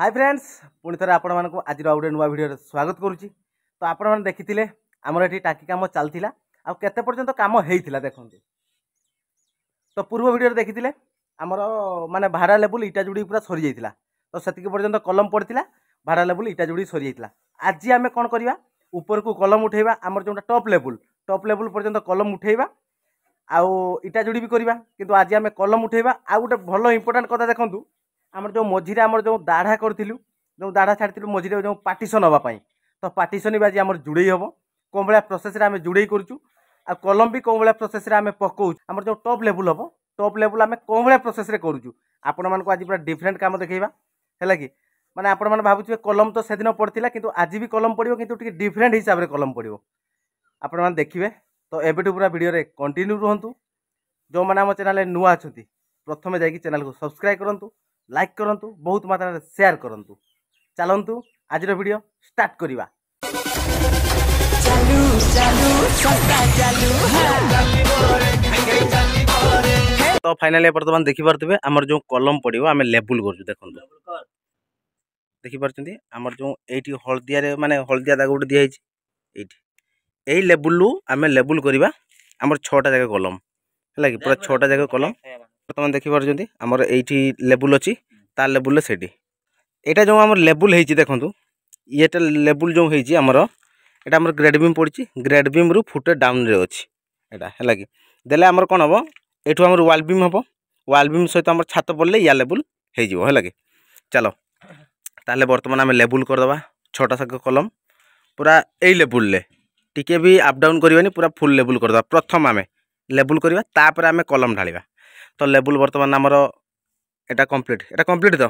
High friends ପୁଣି ଥରେ ଆପଣମାନଙ୍କୁ ଆଜିର ଆଉ ଗୋଟେ ନୂଆ ଭିଡ଼ିଓରେ ସ୍ୱାଗତ କରୁଛି ତ ଆପଣମାନେ ଦେଖିଥିଲେ ଆମର ଏଠି ଟାଙ୍କି କାମ ଚାଲିଥିଲା ଆଉ କେତେ ପର୍ଯ୍ୟନ୍ତ କାମ ହେଇଥିଲା ଦେଖନ୍ତୁ ତ ପୂର୍ବ ଭିଡ଼ିଓରେ ଦେଖିଥିଲେ ଆମର ମାନେ ଭାଡ଼ା ଲେବୁଲ୍ ଇଟା ଯୋଡ଼ି ପୁରା ସରିଯାଇଥିଲା ତ ସେତିକି ପର୍ଯ୍ୟନ୍ତ କଲମ ପଡ଼ିଥିଲା ଭାଡ଼ା ଲେବୁଲ୍ ଇଟା ଯୋଡ଼ି ସରିଯାଇଥିଲା ଆଜି ଆମେ କ'ଣ କରିବା ଉପରକୁ କଲମ ଉଠାଇବା ଆମର ଯେଉଁଟା ଟପ୍ ଲେବୁଲ୍ ଟପ୍ ଲେବୁଲ୍ ପର୍ଯ୍ୟନ୍ତ କଲମ ଉଠାଇବା ଆଉ ଇଟା ଯୋଡ଼ି ବି କରିବା କିନ୍ତୁ ଆଜି ଆମେ କଲମ ଉଠାଇବା ଆଉ ଗୋଟେ ଭଲ ଇମ୍ପୋର୍ଟାଣ୍ଟ କଥା ଦେଖନ୍ତୁ ଆମର ଯେଉଁ ମଝିରେ ଆମର ଯେଉଁ ଦାଢ଼ା କରିଥିଲୁ ଯେଉଁ ଦାଢ଼ା ଛାଡ଼ିଥିଲୁ ମଝିରେ ଯେଉଁ ପାର୍ଟିସନ୍ ହେବା ପାଇଁ ତ ପାର୍ଟିସନ୍ ବି ଆଜି ଆମର ଯୁଡ଼େଇ ହେବ କେଉଁ ଭଳିଆ ପ୍ରୋସେସ୍ରେ ଆମେ ଯୁଡ଼େଇ କରୁଛୁ ଆଉ କଲମ ବି କେଉଁ ଭଳିଆ ପ୍ରୋସେସ୍ରେ ଆମେ ପକାଉଛୁ ଆମର ଯେଉଁ ଟପ୍ ଲେବୁଲ୍ ହେବ ଟପ୍ ଲେବୁଲ୍ ଆମେ କେଉଁ ଭଳିଆ ପ୍ରୋସେସ୍ରେ କରୁଛୁ ଆପଣମାନଙ୍କୁ ଆଜି ପୁରା ଡିଫରେଣ୍ଟ କାମ ଦେଖେଇବା ହେଲା କି ମାନେ ଆପଣମାନେ ଭାବୁଥିବେ କଲମ ତ ସେଦିନ ପଡ଼ିଥିଲା କିନ୍ତୁ ଆଜି ବି କଲମ ପଡ଼ିବ କିନ୍ତୁ ଟିକେ ଡିଫରେଣ୍ଟ ହିସାବରେ କଲମ ପଡ଼ିବ ଆପଣମାନେ ଦେଖିବେ ତ ଏବେଠୁ ପୁରା ଭିଡ଼ିଓରେ କଣ୍ଟିନ୍ୟୁ ରୁହନ୍ତୁ ଯେଉଁମାନେ ଆମ ଚ୍ୟାନେଲରେ ନୂଆ ଅଛନ୍ତି ପ୍ରଥମେ ଯାଇକି ଚ୍ୟାନେଲକୁ ସବସ୍କ୍ରାଇବ୍ କରନ୍ତୁ ଲାଇକ୍ କରନ୍ତୁ ବହୁତ ମାତ୍ରାରେ ସେୟାର କରନ୍ତୁ ଚାଲନ୍ତୁ ଆଜିର ଭିଡ଼ିଓ ଷ୍ଟାର୍ଟ କରିବା ଚାଲୁ ଚାଲୁ ଚାଲୁ ତ ଫାଇନାଲି ବର୍ତ୍ତମାନ ଦେଖିପାରୁଥିବେ ଆମର ଯେଉଁ କଲମ ପଡ଼ିବ ଆମେ ଲେବୁଲ୍ କରୁଛୁ ଦେଖନ୍ତୁ ଦେଖିପାରୁଛନ୍ତି ଆମର ଯେଉଁ ଏଇଠି ହଳଦିଆରେ ମାନେ ହଳଦିଆ ଦାଗ ଗୋଟେ ଦିଆହେଇଛି ଏଇଠି ଏଇ ଲେବୁଲ୍ରୁ ଆମେ ଲେବୁଲ୍ କରିବା ଆମର ଛଅଟା ଜାଗା କଲମ ହେଲା କି ପୁରା ଛଅଟା ଜାଗା କଲମ বর্তমান দেখিপারছেন আমার এইটি লেবুল অছি তার লেবুল সেটি এটা যে আমার লেবুল হয়েছি দেখুন ইয়েটা লেবুল যে হয়েছি আমার এটা আমার গ্রেড বিম পড়ছে গ্রেড বিম রু ফুটে ডাউনরে অছি এটা হল কি দেলে আমার কোণ হব এটু আমার ওয়াল বিম হব ওয়াল বিম সহ আমার ছাত পড়লে ইয়া লেবুল হয়ে যাব হল কি চাল তাহলে বর্তমান আমি লেবুল করদেবা ছটা শাখ কলম পুরা এই লেবুললে টিকিয়ে বি আপডাউন করবানি পুরা ফুল লেবুল করদেবা প্রথম আমি লেবুল করা তাপরে আমি কলম ঢালিবা ତ ଲେବୁଲ୍ ବର୍ତ୍ତମାନ ଆମର এটা কমপ্লিট এটা কমপ্লিট তো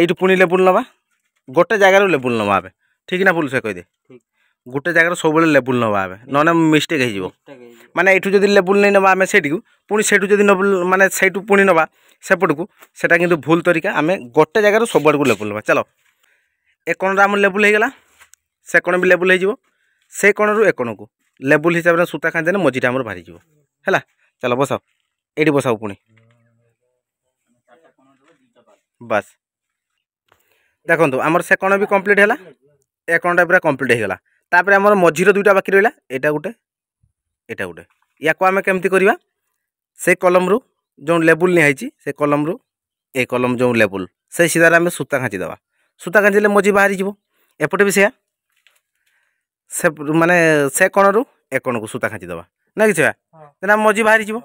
এইটু পুনি লেবুল নেবা গোটে জায়গার লেবুল নেবা আবে ঠিক না ভুল সে কইদে গোটে জায়গার সবুলে লেবুল নেবা আবে ননে মিস্টেক হয়ে যাব মানে এইটু যদি লেবুল নেই নেবা আমি সেইটিকু পুনি সেইটু যদি মানে সেইটু পুনি নেবা সেপটকু সেটা কিন্তু ভুল তরিকা আমি গোটে জায়গার সবুআড়কু লেবুল নেবা চলো এ কোণটা আমার লেবুল হয়ে গলা সে কোণ বি লেবুল হয়ে যাব সেই কোণরু এ কোণকু লেবুল হিসাবে সুতা খাঁদে মজিটা আমার বাহি যাব হ্যাঁ চলো বসাও ଏଇଠି ବସାଉ ପୁଣି ବାସ୍ ଦେଖନ୍ତୁ ଆମର ସେ କ'ଣ ବି କମ୍ପ୍ଲିଟ୍ ହେଲା ଏ କ'ଣଟା ପୁରା କମ୍ପ୍ଲିଟ୍ ହେଇଗଲା ତାପରେ ଆମର ମଝିର ଦୁଇଟା ବାକି ରହିଲା ଏଇଟା ଗୋଟେ ଏଇଟା ଗୋଟେ ୟାକୁ ଆମେ କେମିତି କରିବା ସେ କଲମରୁ ଯେଉଁ ଲେବୁଲ୍ ନିଆହେଇଛି ସେ କଲମରୁ ଏ କଲମ ଯେଉଁ ଲେବୁଲ୍ ସେଇ ସିଧାରେ ଆମେ ସୂତା ଖାଞ୍ଚିଦେବା ସୂତା ଖାଞ୍ଚିଲେ ମଝି ବାହାରିଯିବ ଏପଟେ ବି ସେୟା ସେ ମାନେ ସେ କଣରୁ ଏ କଣକୁ ସୂତା ଖାଞ୍ଚିଦେବା ନା କିଛି ବା ମଝି ବାହାରିଯିବ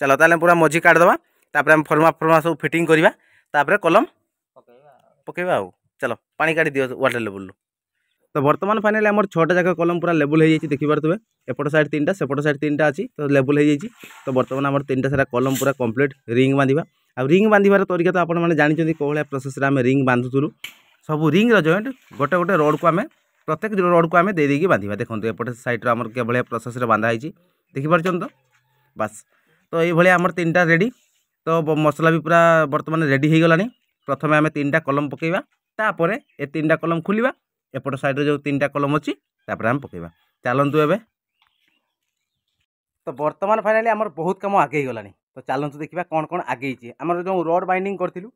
ଚାଲ ତାହେଲେ ପୁରା ମଝି କାଢ଼ିଦେବା ତାପରେ ଆମେ ଫର୍ମା ଫର୍ମା ସବୁ ଫିଟିଂ କରିବା ତାପରେ କଲମ ପକାଇବା ଆଉ ଚାଲ ପାଣି କାଢ଼ି ଦିଅ ୱାଟର ଲେବୁଲରୁ ତ ବର୍ତ୍ତମାନ ଫାଇନାଲି ଆମର ଛଅଟା ଯାକ କଲମ ପୁରା ଲେବୁଲ ହେଇଯାଇଛି ଦେଖିପାରୁଥିବେ ଏପଟ ସାଇଡ଼ ତିନିଟା ସେପଟ ସାଇଡ଼ ତିନିଟା ଅଛି ତ ଲେବୁଲ ହେଇଯାଇଛି ତ ବର୍ତ୍ତମାନ ଆମର ତିନିଟା ସାରା କଲମ ପୁରା କମ୍ପ୍ଲିଟ୍ ରିଙ୍ଗ ବାନ୍ଧିବା ଆଉ ରିଙ୍ଗ ବାନ୍ଧିବାର ତରିକା ତ ଆପଣମାନେ ଜାଣିଛନ୍ତି କେଉଁ ଭଳିଆ ପ୍ରୋସେସ୍ରେ ଆମେ ରିଙ୍ଗ ବାନ୍ଧୁଥିଲୁ ସବୁ ରିଙ୍ଗର ଜଏଣ୍ଟ ଗୋଟେ ଗୋଟେ ରୋଡ଼କୁ ଆମେ ପ୍ରତ୍ୟେକ ରୋଡ଼କୁ ଆମେ ଦେଇଦେଇକି ବାନ୍ଧିବା ଦେଖନ୍ତୁ ଏପଟେ ସାଇଡ଼୍ର ଆମର କେଭଳିଆ ପ୍ରୋସେସ୍ରେ ବାନ୍ଧା ହେଇଛି ଦେଖିପାରୁଛନ୍ତି ତ ବାସ୍ তো এইভাবে আমার তিনটা রেডি তো মশলা বি পুরা বর্তমানে রেডি হয়ে প্রথমে আমি তিনটা কলম পকাইবা তাপরে এ তিনটা কলম খুলিবা এপট সাইডে যে তিনটা কলম অছি তাপরে আমি পকাইবা চালন্তু এবে তো বর্তমান ফাইনালি আমার বহুত কাম আগেই গলানি তো চালন্তু দেখিবা কোন কোন আগেইছি আমার যে রড বাইন্ডিং করতিলু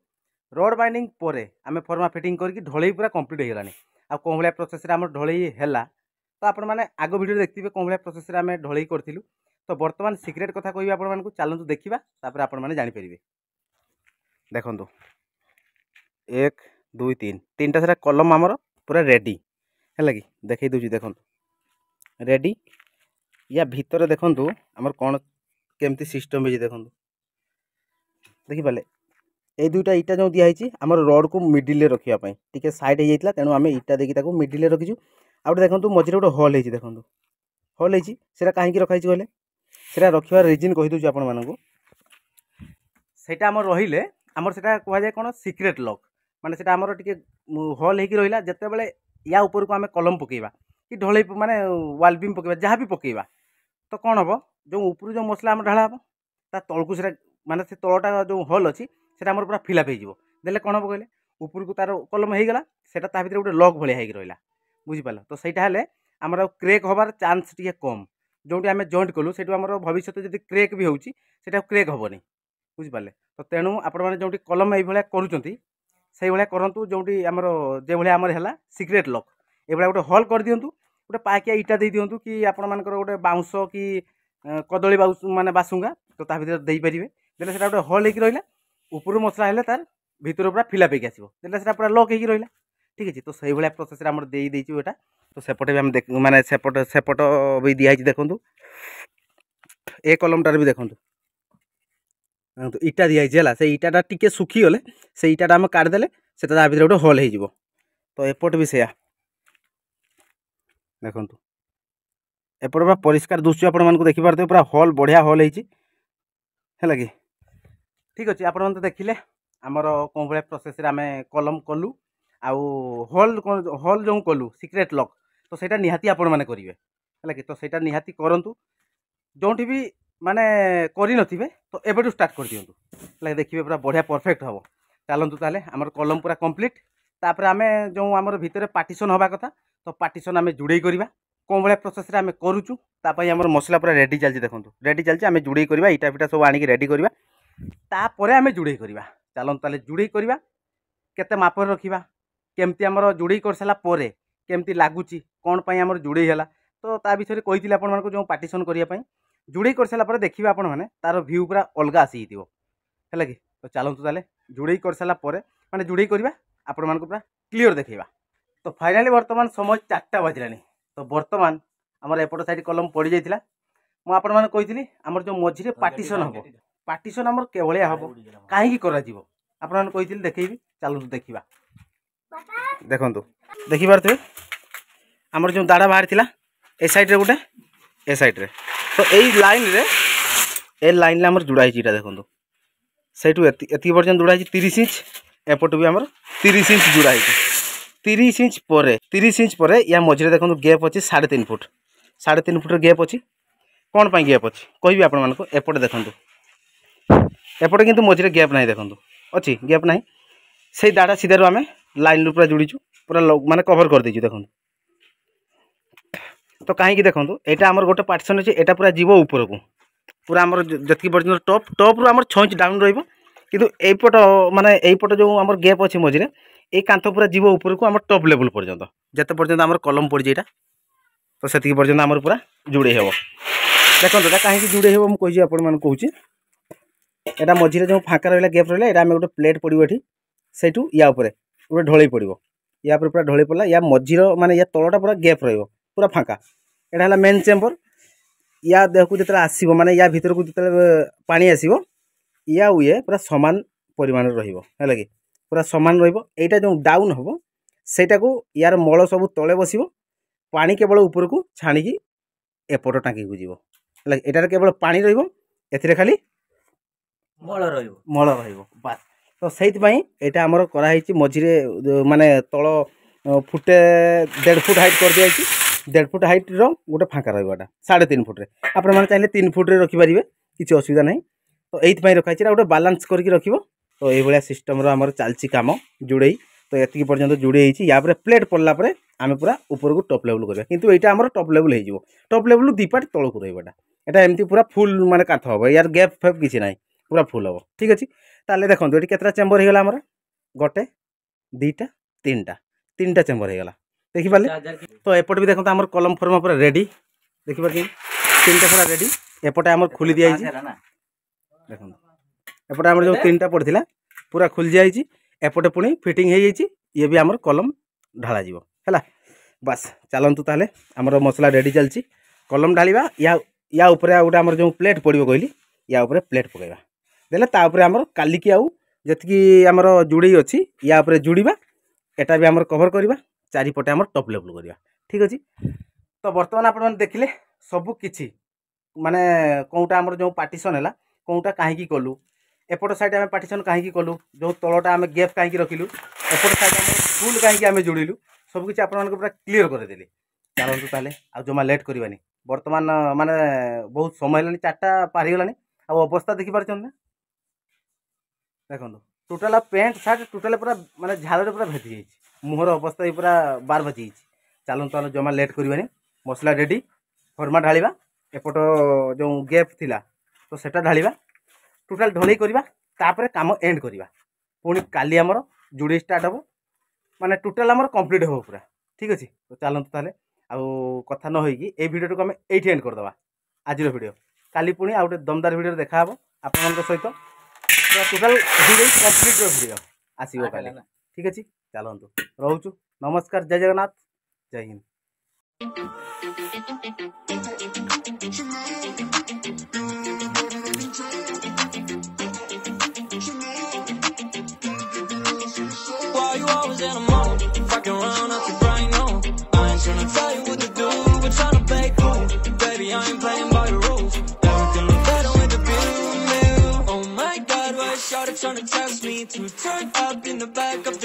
রড বাইন্ডিং পরে আমি ফর্মা ফিটিং করি ঢলেই পুরা কমপ্লিট হয়ে গলানি আর কোন ভাবে প্রসেসরে আমার ঢলেই হেলা তো আপনার আগ ভিডিও দেখতে কোন ভাবে প্রসেসরে আমি ঢলেই করতিলু তো বর্তমান সিক্রেট কথা কবি আপনার চালু দেখা তাপরে আপনার জাঁপারে দেখুন এক দুই তিন তিনটা সেটা কলম আমার পুরা রেডি হল কি দেখাই দেছি দেখুন রেডি ইয়া ভিতরে দেখুন আমার কোণ কেমতি সিস্টম হয়েছে দেখুন দেখিপারে এই দুইটা ইটা যে দিয়া হয়েছি আমার রড্কু মিডিলে রক্ষা টিকি সাইড হয়ে যাই তেমন আমি ইটা দিয়ে তাকে মিডিলে রখিছু আউ দেখুন মঝিরে গোটে হল হয়েছি দেখুন হল হয়েছি সেটা কাহিঁকি রখাইছি বলে সেটা রক্ষার রিজিন কহিদেছি আপনার সেটা আমার রহলে আমার সেটা কুহযায় কোণ সিক্রেট লক মানে সেটা আমার টিকি হল হয়েকি রহিলা যেতবে ইয়া উপরক আমি কলম পকাইবা কি ঢলাই মানে ওয়াল বিম পকাইবা যা বি পকাইবা তো কম হব যে উপর যে মশলা আমার ঢালা হব তা তলকু সেটা মানে সে তলটা যে হল অছি সেটা আমার পুরা ফিল আপ হয়ে যাব দেলে কম হব কে উপরকু তার কলম হয়ে গলা সেটা তা ভিতরে গোটে লক ভাড়া হয়ে রহিলা বুঝিপার তো সেইটা হলে আমার ক্রেক হবার চান্স টিকি কম ଯେଉଁଠି ଆମେ ଜଏଣ୍ଟ କଲୁ ସେଇଠୁ ଆମର ଭବିଷ୍ୟତ ଯଦି କ୍ରେକ୍ ବି ହେଉଛି ସେଇଟା କ୍ରେକ୍ ହେବନି ବୁଝିପାରିଲେ ତ ତେଣୁ ଆପଣମାନେ ଯେଉଁଠି କଲମ ଏଇଭଳିଆ କରୁଛନ୍ତି ସେଇଭଳିଆ କରନ୍ତୁ ଯେଉଁଠି ଆମର ଯେଉଁଭଳିଆ ଆମର ହେଲା ସିକ୍ରେଟ୍ ଲକ୍ ଏଭଳିଆ ଗୋଟେ ହଲ୍ କରିଦିଅନ୍ତୁ ଗୋଟେ ପାକିଆ ଇଟା ଦେଇଦିଅନ୍ତୁ କି ଆପଣମାନଙ୍କର ଗୋଟେ ବାଉଁଶ କି କଦଳୀ ବାଉଁଶ ମାନେ ବାସୁଙ୍ଗା ତ ତା ଭିତରେ ଦେଇପାରିବେ ଦେଲେ ସେଇଟା ଗୋଟେ ହଲ୍ ହେଇକି ରହିଲା ଉପରୁ ମସଲା ହେଲେ ତାର ଭିତରୁ ପୁରା ଫିଲାପ ହେଇକି ଆସିବ ଦେଲେ ସେଇଟା ପୁରା ଲକ୍ ହେଇକି ରହିଲା ଠିକ୍ ଅଛି ତ ସେଇଭଳିଆ ପ୍ରୋସେସ୍ରେ ଆମର ଦେଇ ଦେଇଛୁ ଏଇଟା তো ସେପଟେ ବି ଆମେ ମାନେ ସେପଟ ସେପଟ ବି ଦିଆହେଇଛି ଦେଖନ୍ତୁ ଏ କଲମଟାରେ ବି ଦେଖନ୍ତୁ ଦେଖନ୍ତୁ ଇଟା ଦିଆହେଇଛି ହେଲା ସେ ଇଟାଟା ଟିକେ ଶୁଖିଗଲେ ସେ ଇଟାଟା ଆମେ କାଢ଼ିଦେଲେ ସେଟା ତା ଭିତରେ ଗୋଟେ ହୋଲ୍ ହେଇଯିବ ତ ଏପଟ ବି ସେୟା ଦେଖନ୍ତୁ ଏପଟେ ପୁରା ପରିଷ୍କାର ଦୃଶ୍ୟ ଆପଣମାନଙ୍କୁ ଦେଖିପାରୁଥିବେ ପୁରା ହଲ୍ ବଢ଼ିଆ ହଲ୍ ହେଇଛି ହେଲା କି ଠିକ୍ ଅଛି ଆପଣମାନେ ତ ଦେଖିଲେ ଆମର କେଉଁ ଭଳିଆ ପ୍ରୋସେସ୍ରେ ଆମେ କଲମ୍ କଲୁ ଆଉ ହଲ୍ ହଲ୍ ଯେଉଁ କଲୁ ସିକ୍ରେଟ୍ ଲକ୍ তো ସେଇଟା ନିହାତି ଆପଣମାନେ କରିବେ ହେଲା କି ତ ସେଇଟା ନିହାତି କରନ୍ତୁ ଯେଉଁଠି ବି ମାନେ କରିନଥିବେ ତ ଏବେଠୁ ଷ୍ଟାର୍ଟ କରିଦିଅନ୍ତୁ ହେଲା ଦେଖିବେ ପୁରା ବଢ଼ିଆ ପରଫେକ୍ଟ ହେବ ଚାଲନ୍ତୁ ତାହେଲେ ଆମର କଲମ୍ ପୁରା କମ୍ପ୍ଲିଟ୍ ତାପରେ ଆମେ ଯେଉଁ ଆମର ଭିତରେ ପାର୍ଟିସନ୍ ହେବା କଥା ତ ପାର୍ଟିସନ୍ ଆମେ ଯୋଡ଼େଇ କରିବା କେଉଁ ଭଳିଆ ପ୍ରୋସେସ୍ରେ ଆମେ କରୁଛୁ ତା ପାଇଁ ଆମର ମସଲା ପୁରା ରେଡ଼ି ଚାଲିଛି ଦେଖନ୍ତୁ ରେଡ଼ି ଚାଲିଛି ଆମେ ଯୋଡ଼େଇ କରିବା ଇଟା ଫିଟା ସବୁ ଆଣିକି ରେଡ଼ି କରିବା ତାପରେ ଆମେ ଯୋଡ଼େଇ କରିବା ଚାଲନ୍ତୁ ତାହେଲେ ଯୋଡ଼େଇ କରିବା କେତେ ମାପରେ ରଖିବା କେମିତି ଆମର ଯୋଡ଼େଇ କରିସାରିଲା ପରେ কেমতি লাগুচি কোণ পাই আমার জুড়েই হল তো তা বিষয়ে কইলে আপনার যে পার্টিসন করা জুড়েই করে সারা পরে দেখবে আপনার তার ভিউ পুরা অলগা আসিযোগ হল কি তো চালু তাহলে জুড়েই করে সারা পরে মানে জুড়েই করা আপনার পুরা ক্লিওর দেখাইবা তো ফাইনালি বর্তমান সময় চারটা বাজিলানি তো বর্তমান আমার এপট সাইড কলম পড়ি যাই ମୁଁ ଆପଣମାନଙ୍କୁ କହିଥିଲି ଆମର ଯେଉଁ ମଝିରେ ପାର୍ଟିସନ୍ ହେବ ପାର୍ଟିସନ୍ ଆମର କେଭଳିଆ ହେବ କାହିଁକି କରାଯିବ ଆପଣମାନଙ୍କୁ କହିଥିଲି ଦେଖେଇବି ଚାଲନ୍ତୁ ଦେଖିବା ଦେଖନ୍ତୁ ଦେଖିପାରୁଥିବେ ଆମର ଯେଉଁ ଦାଢ଼ ବାହାରିଥିଲା ଏ ସାଇଡ଼୍ରେ ଗୋଟେ ଏ ସାଇଡ଼୍ରେ ତ ଏଇ ଲାଇନ୍ରେ ଏ ଲାଇନ୍ରେ ଆମର ଯୋଡ଼ା ହେଇଛି ଏଇଟା ଦେଖନ୍ତୁ ସେଇଠୁ ଏତିକି ପର୍ଯ୍ୟନ୍ତ ଯୋଡ଼ା ହେଇଛି ତିରିଶ ଇଞ୍ଚ ଏପଟୁ ବି ଆମର ତିରିଶ ଇଞ୍ଚ ଯୋଡ଼ା ହେଇଛି ତିରିଶ ଇଞ୍ଚ ପରେ ତିରିଶ ଇଞ୍ଚ ପରେ ୟା ମଝିରେ ଦେଖନ୍ତୁ ଗ୍ୟାପ୍ ଅଛି ସାଢ଼େ ତିନି ଫୁଟ ସାଢ଼େ ତିନି ଫୁଟର ଗ୍ୟାପ୍ ଅଛି କ'ଣ ପାଇଁ ଗ୍ୟାପ୍ ଅଛି କହିବି ଆପଣମାନଙ୍କୁ ଏପଟେ ଦେଖନ୍ତୁ ଏପଟେ କିନ୍ତୁ ମଝିରେ ଗ୍ୟାପ୍ ନାହିଁ ଦେଖନ୍ତୁ ଅଛି ଗ୍ୟାପ୍ ନାହିଁ ସେଇ ଦାଢ଼ା ସିଧାରୁ ଆମେ ଲାଇନ୍ରୁ ପୁରା ଯୋଡ଼ିଛୁ পুরা মানে কভর করেদেছি দেখুন তো কাহিঁকি দেখুন এটা আমার গোটে পার্টিসন আছে এটা পুরা যাব উপরকু পুরা আমার যেত পর্যন্ত টপ টপ্রু আমার ছ ইঞ্চ ডাউন রহব কিন্তু এইপট মানে এইপট যে আমার গ্যাপ অছে মঝিরে এই কাঁথ পুরা যাব উপরকু আমার টপ লেভেল পর্যন্ত যেতে পর্যন্ত আমার কলম পড়ছে এটা তো সেতকি পর্যন্ত আমার পুরা যোড়াই হব দেখুন এটা কাহিঁকি যোড়াই হব মু কইছি আপন মানুষ কହୁছি এটা মঝিরে যে ফাঁকা রহলা গ্যাপ রহলা এটা আমি গোটে প্লেট পড়ব এটি সেইটু ইয়া উপরে গোটে ঢলাই পড়ব ୟା ଉପରେ ପୁରା ଢଳି ପଡ଼ିଲା ୟା ମଝିର ମାନେ ୟା ତଳଟା ପୁରା ଗ୍ୟାପ୍ ରହିବ ପୁରା ଫାଙ୍କା ଏଇଟା ହେଲା ମେନ୍ ଚେମ୍ବର ୟା ଦେହକୁ ଯେତେବେଳେ ଆସିବ ମାନେ ୟା ଭିତରକୁ ଯେତେବେଳେ ପାଣି ଆସିବ ୟା ଇଏ ପୁରା ସମାନ ପରିମାଣରେ ରହିବ ହେଲା କି ପୁରା ସମାନ ରହିବ ଏଇଟା ଯେଉଁ ଡାଉନ୍ ହେବ ସେଇଟାକୁ ୟାର ମଳ ସବୁ ତଳେ ବସିବ ପାଣି କେବଳ ଉପରକୁ ଛାଣିକି ଏପଟ ଟାଙ୍କିକୁ ଯିବ ହେଲା ଏଟାରେ କେବଳ ପାଣି ରହିବ ଏଥିରେ ଖାଲି ମଳ ରହିବ ମଳ ରହିବ ବାସ୍ ତ ସେଇଥିପାଇଁ ଏଇଟା ଆମର କରାହେଇଛି ମଝିରେ ମାନେ ତଳ ଫୁଟେ ଦେଢ଼ ଫୁଟ୍ ହାଇଟ୍ କରିଦିଆହେଇଛି ଦେଢ଼ ଫୁଟ୍ ହାଇଟ୍ର ଗୋଟେ ଫାଙ୍କା ରହିବ ଏଇଟା ସାଢ଼େ ତିନି ଫୁଟ୍ରେ ଆପଣମାନେ ଚାହିଁଲେ ତିନି ଫୁଟ୍ରେ ରଖିପାରିବେ କିଛି ଅସୁବିଧା ନାହିଁ ତ ଏଇଥିପାଇଁ ରଖାହେଇଛି ଏଇଟା ଗୋଟେ ବାଲାନ୍ସ କରିକି ରଖିବ ତ ଏଇଭଳିଆ ସିଷ୍ଟମ୍ର ଆମର ଚାଲିଛି କାମ ଯୁଡ଼େଇ ତ ଏତିକି ପର୍ଯ୍ୟନ୍ତ ଯୁଡ଼େଇ ହେଇଛି ୟାପରେ ପ୍ଲେଟ୍ ପଡ଼ିଲା ପରେ ଆମେ ପୁରା ଉପରକୁ ଟପ୍ ଲେବୁଲ୍ କରିବା କିନ୍ତୁ ଏଇଟା ଆମର ଟପ୍ ଲେବୁଲ୍ ହେଇଯିବ ଟପ୍ ଲେବୁଲ୍ ଦୁଇ ପାର୍ଟ ତଳକୁ ରହିବ ଏଇଟା ଏଇଟା ଏମିତି ପୁରା ଫୁଲ୍ ମାନେ କାନ୍ଥ ହେବ ୟାର ଗ୍ୟାପ୍ ଫ୍ୟାପ୍ କିଛି ନାହିଁ ପୁରା ଫୁଲ୍ ହେବ ଠିକ୍ ଅଛି তাহলে দেখুন এটি কেতটা চেম্বর হয়ে গেল আমার গোটে দুইটা তিনটা তিনটা চেম্বর হয়ে গেল দেখিপারে তো এপটে দেখুন আমার কলম ফর্ম পুরো রেডি দেখিপারে তিনটা পুরা রেডি এপটে আমার খুলি দিয়ে হয়েছে হ্যাঁ, হ্যাঁ। দেখুন এপটে আমার যে তিনটা পড়ে পুরা খুলি যাইছি এপটে পুঁ ফিটিং হয়ে যাইছি ইয়ে বি আমার কলম ঢালা যাব হ্যাঁ বাস চালু তাহলে আমার মশলা রেডি চালছি কলম ঢালিবা ইয়া ইয়া উপরে গোটে আমার যে প্লেট পড়ব কহিলি ইয়া উপরে প্লেট পকাইবা ଦେଲେ ତା ଉପରେ ଆମର କାଲିକି ଆଉ ଯେତିକି ଆମର ଜୁଡ଼େଇ ଅଛି ୟା ଉପରେ ଜୁଡ଼ିବା ଏଟା ବି ଆମର କଭର୍ କରିବା ଚାରିପଟେ ଆମର ଟପ୍ ଲେବୁଲ୍ କରିବା ଠିକ୍ ଅଛି ତ ବର୍ତ୍ତମାନ ଆପଣମାନେ ଦେଖିଲେ ସବୁ କିଛି ମାନେ କେଉଁଟା ଆମର ଯେଉଁ ପାର୍ଟିସନ୍ ହେଲା କେଉଁଟା କାହିଁକି କଲୁ ଏପଟ ସାଇଡ଼୍ ଆମେ ପାର୍ଟିସନ୍ କାହିଁକି କଲୁ ଯେଉଁ ତଳଟା ଆମେ ଗ୍ୟାପ୍ କାହିଁକି ରଖିଲୁ ଏପଟ ସାଇଡ଼୍ ଆମେ ଫୁଲ୍ କାହିଁକି ଆମେ ଯୋଡ଼ିଲୁ ସବୁକିଛି ଆପଣମାନଙ୍କୁ ପୁରା କ୍ଲିଅର୍ କରିଦେଲି ଚାଲନ୍ତୁ ତାହେଲେ ଆଉ ଜମା ଲେଟ୍ କରିବାନି ବର୍ତ୍ତମାନ ମାନେ ବହୁତ ସମୟ ହେଲାଣି ଚାରିଟା ପାରି ହେଇଗଲାଣି ଆଉ ଅବସ୍ଥା ଦେଖିପାରୁଛନ୍ତି ନା দেখুন ଟୋଟାଲ୍ ପ୍ୟାଣ୍ଟ ସାର୍ଟ ଟୋଟାଲ୍ ପୁରା ମାନେ ଝାଳରେ ପୁରା ଭେଦି ଯାଇଛି ମୁହଁର ଅବସ୍ଥା ବି ପୁରା ବାର ବାଜି ଯାଇଛି ଚାଲନ୍ତୁ ଆମେ ଜମା ଲେଟ୍ କରିବାନି ମସଲା ରେଡ଼ି ଫର୍ମା ଢାଳିବା ଏପଟ ଯେଉଁ ଗ୍ୟାପ୍ ଥିଲା ତ ସେଟା ଢାଳିବା ଟୋଟାଲ୍ ଢଳେଇ କରିବା ତାପରେ କାମ ଏଣ୍ଡ କରିବା ପୁଣି କାଲି ଆମର ଜୁଡ଼େଇ ଷ୍ଟାର୍ଟ ହେବ ମାନେ ଟୋଟାଲ୍ ଆମର କମ୍ପ୍ଲିଟ୍ ହେବ ପୁରା ଠିକ୍ ଅଛି ତ ଚାଲନ୍ତୁ ତାହେଲେ ଆଉ କଥା ନ ହୋଇକି ଏଇ ଭିଡ଼ିଓଟାକୁ ଆମେ ଏଇଠି ଏଣ୍ଡ କରିଦେବା ଆଜିର ଭିଡ଼ିଓ କାଲି ପୁଣି ଆଉ ଗୋଟେ ଦମଦାର ଭିଡ଼ିଓରେ ଦେଖାହେବ ଆପଣମାନଙ୍କ ସହିତ ପୁରା ଟୋଟାଲ ଦୂରେଇ କମ୍ପ୍ଲିଟ୍ ଭିଡ଼ିଓ ଆସିବ କାଲି ଠିକ୍ ଅଛି ଚାଲନ୍ତୁ ରହୁଛୁ ନମସ୍କାର ଜୟ ଜଗନ୍ନାଥ ଜୟ ହିନ୍ଦ bag of